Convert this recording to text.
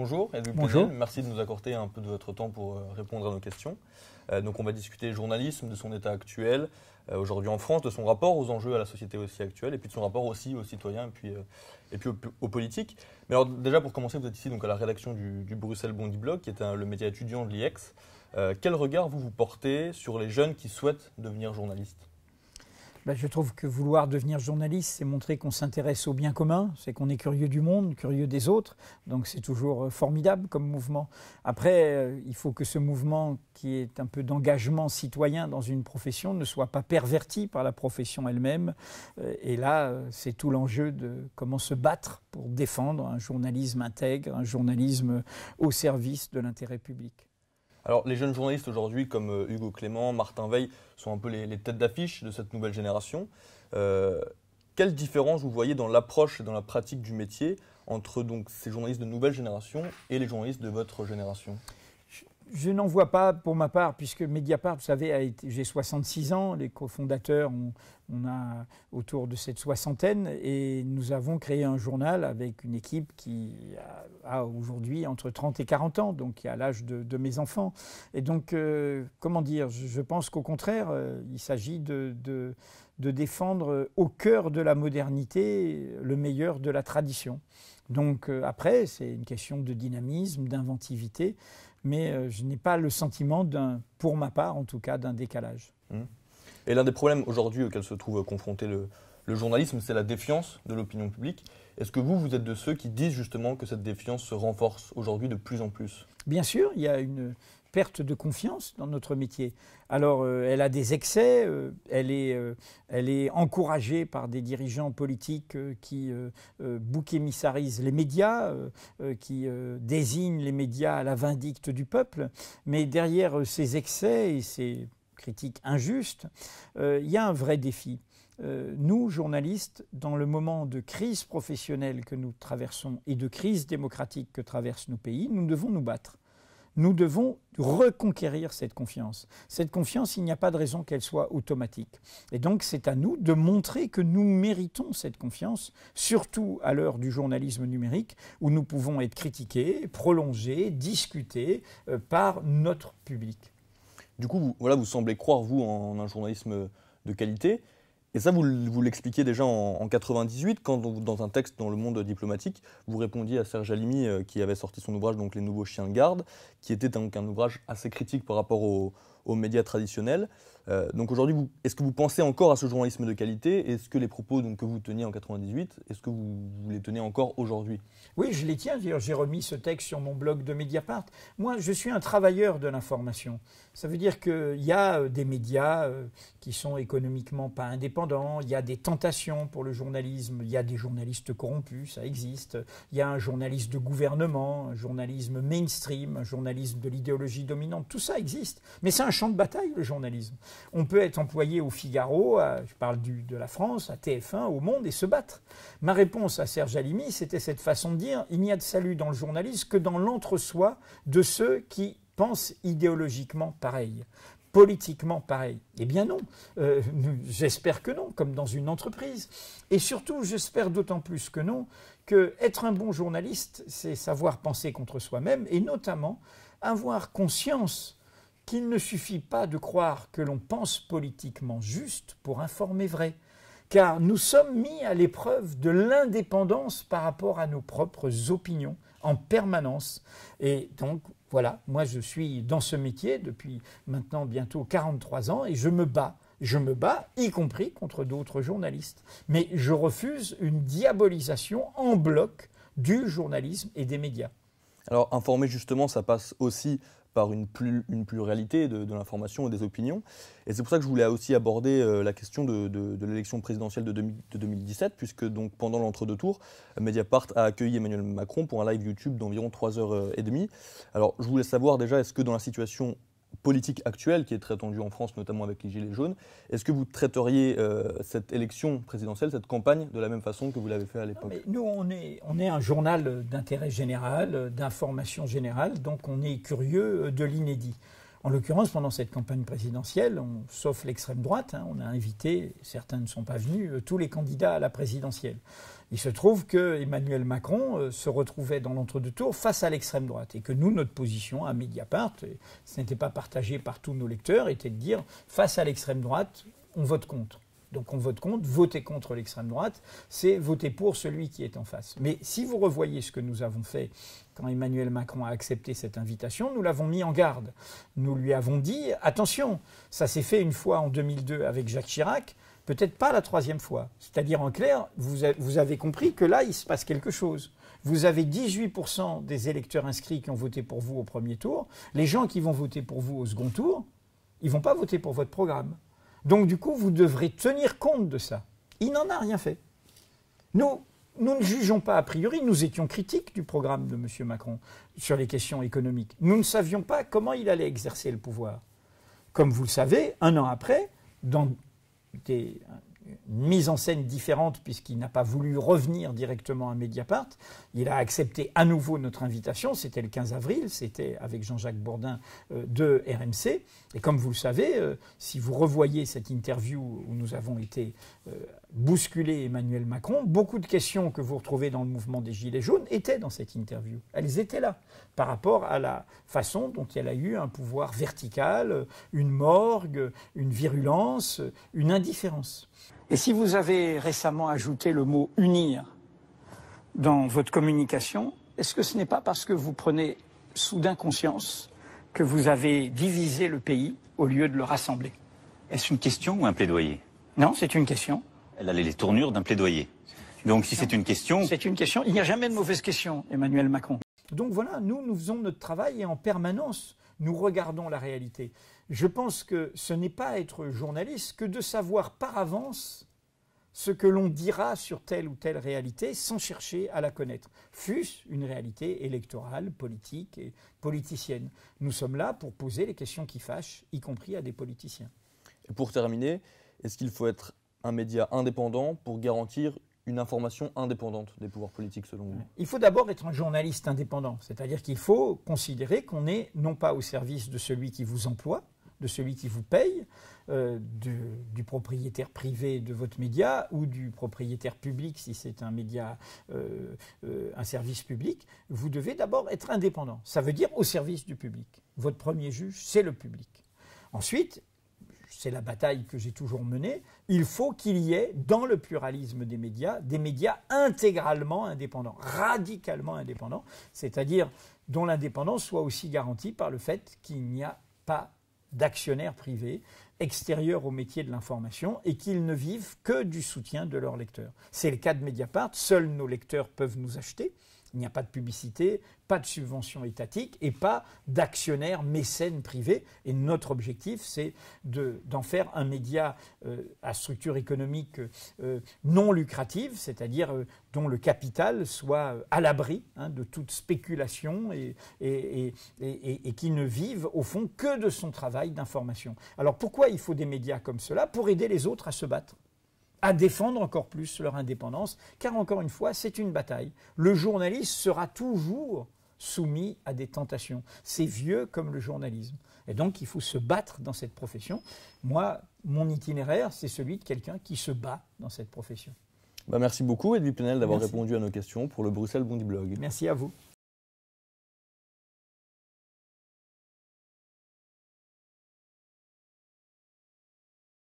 Bonjour, Merci de nous accorder un peu de votre temps pour euh, répondre à nos questions. Euh, donc, on va discuter journalisme, de son état actuel euh, aujourd'hui en France, de son rapport aux enjeux à la société aussi actuelle, et puis de son rapport aussi aux citoyens et puis, et puis aux, politiques. Mais alors, déjà pour commencer, vous êtes ici donc à la rédaction du, Bruxelles Bondi Blog, qui est le média étudiant de l'IEX. quel regard vous vous portez sur les jeunes qui souhaitent devenir journalistes bah, je trouve que vouloir devenir journaliste, c'est montrer qu'on s'intéresse au bien commun, c'est qu'on est curieux du monde, curieux des autres. Donc c'est toujours euh, formidable comme mouvement. Après, euh, il faut que ce mouvement qui est un peu d'engagement citoyen dans une profession ne soit pas perverti par la profession elle-même. Euh, et là, c'est tout l'enjeu de comment se battre pour défendre un journalisme intègre, un journalisme au service de l'intérêt public. Alors les jeunes journalistes aujourd'hui comme euh, Hugo Clément, Martin Veil sont un peu les, têtes d'affiche de cette nouvelle génération. Euh, quelle différence vous voyez dans l'approche et dans la pratique du métier entre donc ces journalistes de nouvelle génération et les journalistes de votre génération je n'en vois pas pour ma part, puisque Mediapart, vous savez, j'ai 66 ans, les cofondateurs, on, on, a autour de cette soixantaine, et nous avons créé un journal avec une équipe qui a, aujourd'hui entre 30 et 40 ans, donc qui a l'âge de, mes enfants. Et donc, euh, comment dire, je, pense qu'au contraire, euh, il s'agit de de défendre au cœur de la modernité le meilleur de la tradition. Donc euh, après, c'est une question de dynamisme, d'inventivité, mais euh, je n'ai pas le sentiment, pour ma part en tout cas, d'un décalage. Mmh. Et l'un des problèmes aujourd'hui auxquels se trouve confronté le journalisme, c'est la défiance de l'opinion publique. Est-ce que vous, vous êtes de ceux qui disent justement que cette défiance se renforce aujourd'hui de plus en plus Bien sûr, il y a une, perte de confiance dans notre métier. Alors, euh, elle a des excès, euh, euh, elle, est, encouragée par des dirigeants politiques qui bouc-émissarisent les médias, qui désignent les médias à la vindicte du peuple. Mais derrière ces excès et ces critiques injustes, il y a un vrai défi. nous, journalistes, dans le moment de crise professionnelle que nous traversons et de crise démocratique que traversent nos pays, nous devons nous battre nous devons reconquérir cette confiance. Cette confiance, il n'y a pas de raison qu'elle soit automatique. Et donc, c'est à nous de montrer que nous méritons cette confiance, surtout à l'heure du journalisme numérique, où nous pouvons être critiqués, prolongés, discutés euh, par notre public. Du coup, voilà, vous semblez croire, vous, en un journalisme de qualité. Et ça, vous, l'expliquiez déjà en, 1998, 98, quand dans un texte dans Le Monde diplomatique, vous répondiez à Serge Alimi, euh, qui avait sorti son ouvrage donc Les Nouveaux Chiens de garde, qui était un ouvrage assez critique par rapport au, aux médias traditionnels. Euh, donc aujourd'hui, est-ce que vous pensez encore à ce journalisme de qualité Est-ce que les propos donc, que vous teniez en 98, est-ce que vous, les tenez encore aujourd'hui Oui, je les tiens. J'ai remis ce texte sur mon blog de Mediapart. Moi, je suis un travailleur de l'information. Ça veut dire qu'il euh, y a euh, des médias qui sont économiquement pas indépendants, il y a des tentations pour le journalisme, il y a des journalistes corrompus, ça existe, il y a un journaliste de gouvernement, un journalisme mainstream, un journalisme de l'idéologie dominante, tout ça existe. Mais c'est un champ de bataille, le journalisme. On peut être employé au Figaro, je parle de la France, à TF1, au Monde, et se battre. Ma réponse à Serge Alimi, c'était cette façon de dire il n'y a de salut dans le journalisme que dans l'entre-soi de ceux qui pensent idéologiquement pareil politiquement pareil Eh bien non, euh, j'espère que non, comme dans une entreprise. Et surtout, j'espère d'autant plus que non, que être un bon journaliste, c'est savoir penser contre soi-même et notamment avoir conscience qu'il ne suffit pas de croire que l'on pense politiquement juste pour informer vrai, car nous sommes mis à l'épreuve de l'indépendance par rapport à nos propres opinions en permanence. Et donc, voilà, moi je suis dans ce métier depuis maintenant bientôt 43 ans et je me bats. Je me bats, y compris contre d'autres journalistes. Mais je refuse une diabolisation en bloc du journalisme et des médias. Alors, informer justement, ça passe aussi par une, pluralité de, l'information et des opinions. Et c'est pour ça que je voulais aussi aborder euh, la question de, l'élection présidentielle de, 2017, puisque donc pendant l'entre-deux tours, Mediapart a accueilli Emmanuel Macron pour un live YouTube d'environ 3h30. Euh, Alors je voulais savoir déjà, est-ce que dans la situation politique actuelle qui est très tendue en France, notamment avec les Gilets jaunes. Est-ce que vous traiteriez euh, cette élection présidentielle, cette campagne, de la même façon que vous l'avez fait à l'époque Nous, on est un journal d'intérêt général, d'information générale, donc on est curieux de l'inédit. En l'occurrence, pendant cette campagne présidentielle, sauf l'extrême droite, hein, on a invité, certains ne sont pas venus, euh, tous les candidats à la présidentielle. Il se trouve que Emmanuel Macron euh, se retrouvait dans l'entre-deux-tours face à l'extrême droite et que nous, notre position à Mediapart, euh, ce n'était pas partagé par tous nos lecteurs, était de dire face à l'extrême droite, on vote contre. Donc on vote contre, voter contre l'extrême droite, c'est voter pour celui qui est en face. Mais si vous revoyez ce que nous avons fait quand Emmanuel Macron a accepté cette invitation, nous l'avons mis en garde. Nous lui avons dit attention, ça s'est fait une fois en 2002 avec Jacques Chirac, peut-être pas la troisième fois. C'est-à-dire, en clair, vous, avez compris que là, il se passe quelque chose. Vous avez 18% des électeurs inscrits qui ont voté pour vous au premier tour. Les gens qui vont voter pour vous au second tour, ils vont pas voter pour votre programme. Donc, du coup, vous devrez tenir compte de ça. Il n'en a rien fait. Nous, nous ne jugeons pas a priori, nous étions critiques du programme de M. Macron sur les questions économiques. Nous ne savions pas comment il allait exercer le pouvoir. Comme vous le savez, un an après, dans des, mise en scène différente puisqu'il n'a pas voulu revenir directement à Mediapart. Il a accepté à nouveau notre invitation, c'était le 15 avril, c'était avec Jean-Jacques Bourdin euh, de RMC. Et comme vous le savez, euh, si vous revoyez cette interview où nous avons été euh, bousculés Emmanuel Macron, beaucoup de questions que vous retrouvez dans le mouvement des Gilets jaunes étaient dans cette interview. Elles étaient là par rapport à la façon dont elle a eu un pouvoir vertical, une morgue, une virulence, une indifférence. Et si vous avez récemment ajouté le mot unir dans votre communication, est-ce que ce n'est pas parce que vous prenez soudain conscience que vous avez divisé le pays au lieu de le rassembler Est-ce une question ou un plaidoyer Non, c'est une question. Elle a les tournures d'un plaidoyer. Donc si c'est une question... C'est une question. Il n'y a jamais de mauvaise question, Emmanuel Macron. Donc voilà, nous, nous faisons notre travail et en permanence, nous regardons la réalité je pense que ce n'est pas être journaliste que de savoir par avance ce que l'on dira sur telle ou telle réalité sans chercher à la connaître, fût-ce une réalité électorale, politique et politicienne. Nous sommes là pour poser les questions qui fâchent, y compris à des politiciens. pour terminer, est-ce qu'il faut être un média indépendant pour garantir une information indépendante des pouvoirs politiques selon vous Il faut d'abord être un journaliste indépendant, c'est-à-dire qu'il faut considérer qu'on est non pas au service de celui qui vous emploie, de celui qui vous paye, euh, du propriétaire privé de votre média ou du propriétaire public si c'est un média, euh, euh, un service public, vous devez d'abord être indépendant. Ça veut dire au service du public. Votre premier juge, c'est le public. Ensuite, c'est la bataille que j'ai toujours menée, il faut qu'il y ait, dans le pluralisme des médias, des médias intégralement indépendants, radicalement indépendants, c'est-à-dire dont l'indépendance soit aussi garantie par le fait qu'il n'y a pas d'actionnaires privés extérieurs au métier de l'information et qu'ils ne vivent que du soutien de leurs lecteurs. C'est le cas de Mediapart, seuls nos lecteurs peuvent nous acheter, il n'y a pas de publicité, pas de subvention étatique et pas d'actionnaires mécènes privés. Et notre objectif, c'est d'en faire un média euh, à structure économique euh, non lucrative, c'est-à-dire euh, dont le capital soit à l'abri hein, de toute spéculation et, et, et qui ne vive au fond que de son travail d'information. Alors pourquoi il faut des médias comme cela Pour aider les autres à se battre à défendre encore plus leur indépendance, car encore une fois, c'est une bataille. Le journaliste sera toujours soumis à des tentations. C'est vieux comme le journalisme. Et donc, il faut se battre dans cette profession. Moi, mon itinéraire, c'est celui de quelqu'un qui se bat dans cette profession. Bah merci beaucoup, Edwin Penel, d'avoir répondu à nos questions pour le Bruxelles Bondi Blog. Merci à vous.